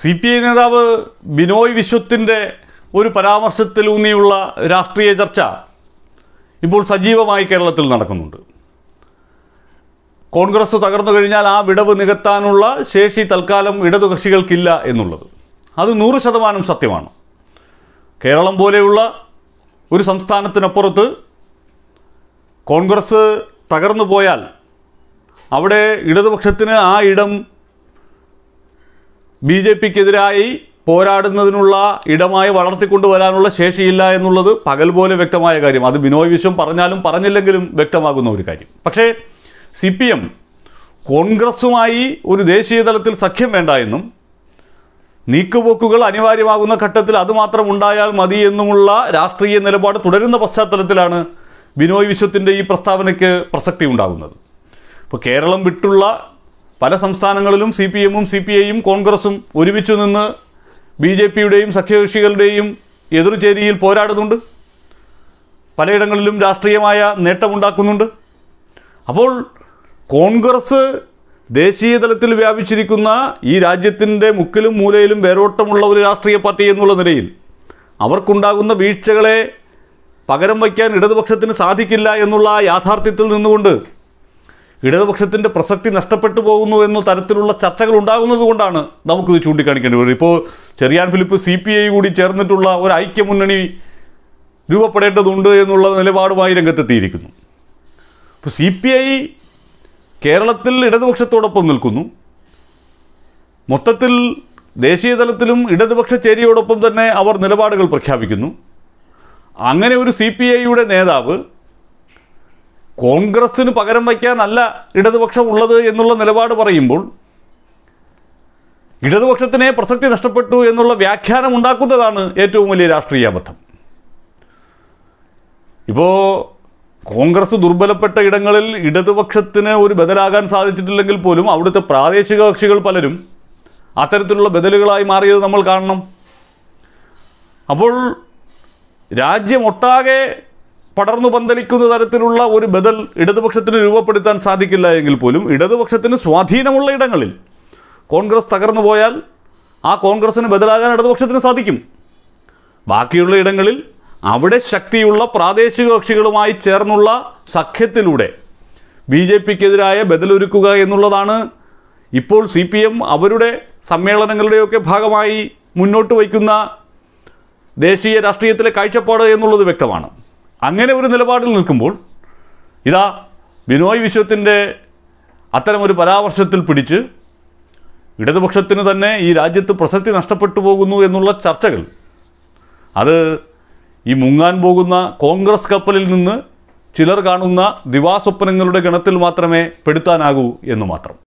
C P I നേതാവ് ബിനോയ് വിശ്വത്തിൻ്റെ ഒരു പരാമർശത്തിലൂന്നിയുള്ള രാഷ്ട്രീയ ചർച്ച ഇപ്പോൾ സജീവമായി കേരളത്തിൽ നടക്കുന്നുണ്ട് കോൺഗ്രസ് തകർന്നു കഴിഞ്ഞാൽ ആ വിടവ് നികത്താനുള്ള ശേഷി തൽക്കാലം ഇടതുകക്ഷികൾക്കില്ല എന്നുള്ളത് അത് നൂറ് ശതമാനം സത്യമാണ് കേരളം പോലെയുള്ള ഒരു സംസ്ഥാനത്തിനപ്പുറത്ത് കോൺഗ്രസ് തകർന്നു പോയാൽ അവിടെ ഇടതുപക്ഷത്തിന് ആ ഇടം ബി ജെ പിക്കെതിരായി പോരാടുന്നതിനുള്ള ഇടമായി വളർത്തിക്കൊണ്ടുവരാനുള്ള ശേഷിയില്ല എന്നുള്ളത് പകൽ പോലെ വ്യക്തമായ കാര്യം അത് ബിനോയ് വിശ്വം പറഞ്ഞാലും പറഞ്ഞില്ലെങ്കിലും വ്യക്തമാകുന്ന ഒരു കാര്യം പക്ഷേ സി പി എം കോൺഗ്രസുമായി ഒരു ദേശീയ തലത്തിൽ സഖ്യം വേണ്ട എന്നും നീക്കുപോക്കുകൾ അനിവാര്യമാകുന്ന ഘട്ടത്തിൽ അതുമാത്രം ഉണ്ടായാൽ മതി എന്നുമുള്ള രാഷ്ട്രീയ നിലപാട് തുടരുന്ന പശ്ചാത്തലത്തിലാണ് ബിനോയ് വിശ്വത്തിൻ്റെ ഈ പ്രസ്താവനയ്ക്ക് പ്രസക്തി ഉണ്ടാകുന്നത് ഇപ്പോൾ കേരളം വിട്ടുള്ള പല സംസ്ഥാനങ്ങളിലും സി പി എമ്മും സി പി ഐയും കോൺഗ്രസും ഒരുമിച്ചു നിന്ന് ബി ജെ പിയുടെയും സഖ്യകക്ഷികളുടെയും എതിർചേരിയിൽ പോരാടുന്നുണ്ട് പലയിടങ്ങളിലും രാഷ്ട്രീയമായ നേട്ടമുണ്ടാക്കുന്നുണ്ട് അപ്പോൾ കോൺഗ്രസ് ദേശീയ തലത്തിൽ വ്യാപിച്ചിരിക്കുന്ന ഈ രാജ്യത്തിൻ്റെ മുക്കിലും മൂലയിലും വേരോട്ടമുള്ള ഒരു രാഷ്ട്രീയ പാർട്ടി എന്നുള്ള നിലയിൽ അവർക്കുണ്ടാകുന്ന വീഴ്ചകളെ പകരം വയ്ക്കാൻ ഇടതുപക്ഷത്തിന് സാധിക്കില്ല എന്നുള്ള യാഥാർത്ഥ്യത്തിൽ നിന്നുകൊണ്ട് ഇടതുപക്ഷത്തിൻ്റെ പ്രസക്തി നഷ്ടപ്പെട്ടു പോകുന്നു എന്ന തരത്തിലുള്ള ചർച്ചകൾ ഉണ്ടാകുന്നത് കൊണ്ടാണ് നമുക്കിത് ചൂണ്ടിക്കാണിക്കേണ്ടി വരുന്നത് ഇപ്പോൾ Cherian Philip C P I കൂടി ചേർന്നിട്ടുള്ള ഒരു ഐക്യമുന്നണി രൂപപ്പെടേണ്ടതുണ്ട് എന്നുള്ള നിലപാടുമായി രംഗത്തെത്തിയിരിക്കുന്നു ഇപ്പോൾ സി പി ഐ കേരളത്തിൽ ഇടതുപക്ഷത്തോടൊപ്പം നിൽക്കുന്നു മൊത്തത്തിൽ ദേശീയ തലത്തിലും ഇടതുപക്ഷ ചേരിയോടൊപ്പം തന്നെ അവർ നിലപാടുകൾ പ്രഖ്യാപിക്കുന്നു അങ്ങനെ ഒരു സി പി ഐയുടെ നേതാവ് കോൺഗ്രസ്സിന് പകരം വയ്ക്കാനല്ല ഇടതുപക്ഷം ഉള്ളത് എന്നുള്ള നിലപാട് പറയുമ്പോൾ ഇടതുപക്ഷത്തിനെ പ്രസക്തി നഷ്ടപ്പെട്ടു എന്നുള്ള വ്യാഖ്യാനം ഉണ്ടാക്കുന്നതാണ് ഏറ്റവും വലിയ രാഷ്ട്രീയ അബദ്ധം ഇപ്പോൾ കോൺഗ്രസ് ദുർബലപ്പെട്ട ഇടങ്ങളിൽ ഇടതുപക്ഷത്തിന് ഒരു ബദലാകാൻ സാധിച്ചിട്ടില്ലെങ്കിൽ പോലും അവിടുത്തെ പ്രാദേശിക കക്ഷികൾ പലരും അത്തരത്തിലുള്ള ബദലുകളായി മാറിയത് നമ്മൾ കാണണം അപ്പോൾ രാജ്യമൊട്ടാകെ പടർന്നു പന്തലിക്കുന്ന തരത്തിലുള്ള ഒരു ബദൽ ഇടതുപക്ഷത്തിന് രൂപപ്പെടുത്താൻ സാധിക്കില്ല എങ്കിൽ പോലും ഇടതുപക്ഷത്തിന് സ്വാധീനമുള്ള ഇടങ്ങളിൽ കോൺഗ്രസ് തകർന്നു പോയാൽ ആ കോൺഗ്രസ്സിന് ബദലാകാൻ ഇടതുപക്ഷത്തിന് സാധിക്കും ബാക്കിയുള്ള ഇടങ്ങളിൽ അവിടെ ശക്തിയുള്ള പ്രാദേശിക കക്ഷികളുമായി ചേർന്നുള്ള സഖ്യത്തിലൂടെ ബി ജെ പിക്കെതിരായ ബദലൊരുക്കുക എന്നുള്ളതാണ് ഇപ്പോൾ സി പി എം അവരുടെ സമ്മേളനങ്ങളുടെയൊക്കെ ഭാഗമായി മുന്നോട്ട് വയ്ക്കുന്ന ദേശീയ രാഷ്ട്രീയത്തിലെ കാഴ്ചപ്പാട് എന്നുള്ളത് വ്യക്തമാണ് അങ്ങനെ ഒരു നിലപാടിൽ നിൽക്കുമ്പോൾ ഇതാ ബിനോയ് വിശ്വത്തിൻ്റെ അത്തരമൊരു പരാമർശത്തിൽ പിടിച്ച് ഇടതുപക്ഷത്തിന് തന്നെ ഈ രാജ്യത്ത് പ്രസക്തി നഷ്ടപ്പെട്ടു പോകുന്നു എന്നുള്ള ചർച്ചകൾ അത് ഈ മുങ്ങാൻ പോകുന്ന കോൺഗ്രസ് കപ്പലിൽ നിന്ന് ചിലർ കാണുന്ന ദിവാസ്വപ്നങ്ങളുടെ ഗണത്തിൽ മാത്രമേ പെടുത്താനാകൂ എന്ന് മാത്രം